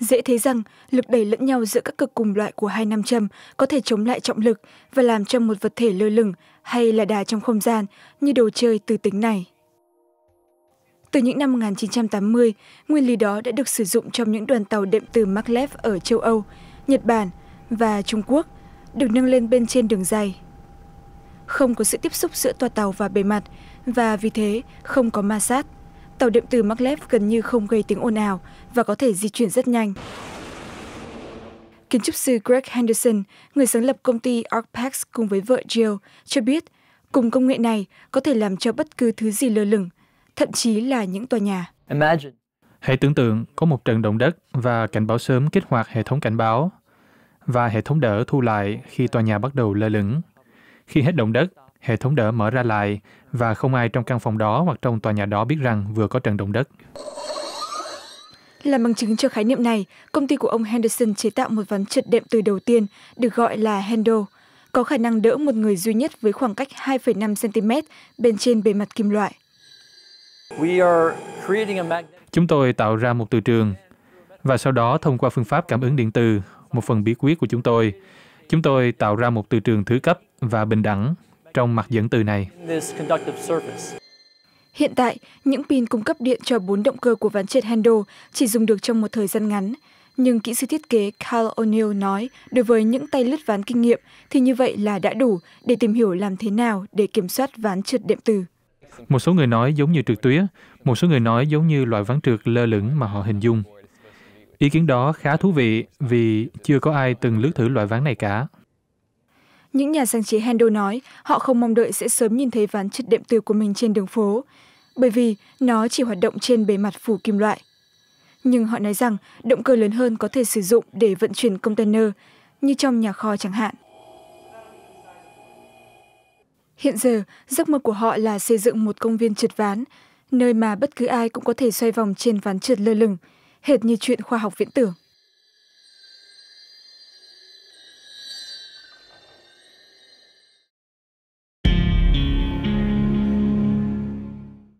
Dễ thấy rằng lực đẩy lẫn nhau giữa các cực cùng loại của hai nam châm có thể chống lại trọng lực và làm cho một vật thể lơ lửng hay là đà trong không gian như đồ chơi từ tính này. Từ những năm 1980, nguyên lý đó đã được sử dụng trong những đoàn tàu đệm từ maglev ở châu Âu, Nhật Bản và Trung Quốc, được nâng lên bên trên đường dây. Không có sự tiếp xúc giữa toa tàu và bề mặt và vì thế không có ma sát tàu điện từ Maglev gần như không gây tiếng ồn ào và có thể di chuyển rất nhanh. Kiến trúc sư Greg Henderson, người sáng lập công ty Arcpax cùng với vợ Jill, cho biết cùng công nghệ này có thể làm cho bất cứ thứ gì lơ lửng, thậm chí là những tòa nhà. Hãy tưởng tượng có một trận động đất và cảnh báo sớm kích hoạt hệ thống cảnh báo và hệ thống đỡ thu lại khi tòa nhà bắt đầu lơ lửng. Khi hết động đất, hệ thống đỡ mở ra lại và không ai trong căn phòng đó hoặc trong tòa nhà đó biết rằng vừa có trận động đất. Là bằng chứng cho khái niệm này, công ty của ông Henderson chế tạo một ván trượt đệm từ đầu tiên, được gọi là Hendo, có khả năng đỡ một người duy nhất với khoảng cách 2,5 cm bên trên bề mặt kim loại. Chúng tôi tạo ra một từ trường và sau đó thông qua phương pháp cảm ứng điện từ, một phần bí quyết của chúng tôi, chúng tôi tạo ra một từ trường thứ cấp và bình đẳng trong mặt dẫn từ này. Hiện tại, những pin cung cấp điện cho bốn động cơ của ván trượt Hendo chỉ dùng được trong một thời gian ngắn. Nhưng kỹ sư thiết kế Carl O'Neill nói, đối với những tay lướt ván kinh nghiệm thì như vậy là đã đủ để tìm hiểu làm thế nào để kiểm soát ván trượt điện từ. Một số người nói giống như trượt tuyết, một số người nói giống như loại ván trượt lơ lửng mà họ hình dung. Ý kiến đó khá thú vị vì chưa có ai từng lướt thử loại ván này cả. Những nhà sáng chế Handel nói họ không mong đợi sẽ sớm nhìn thấy ván chất đệm từ của mình trên đường phố, bởi vì nó chỉ hoạt động trên bề mặt phủ kim loại. Nhưng họ nói rằng động cơ lớn hơn có thể sử dụng để vận chuyển container, như trong nhà kho chẳng hạn. Hiện giờ, giấc mơ của họ là xây dựng một công viên trượt ván, nơi mà bất cứ ai cũng có thể xoay vòng trên ván trượt lơ lửng, hệt như chuyện khoa học viễn tưởng.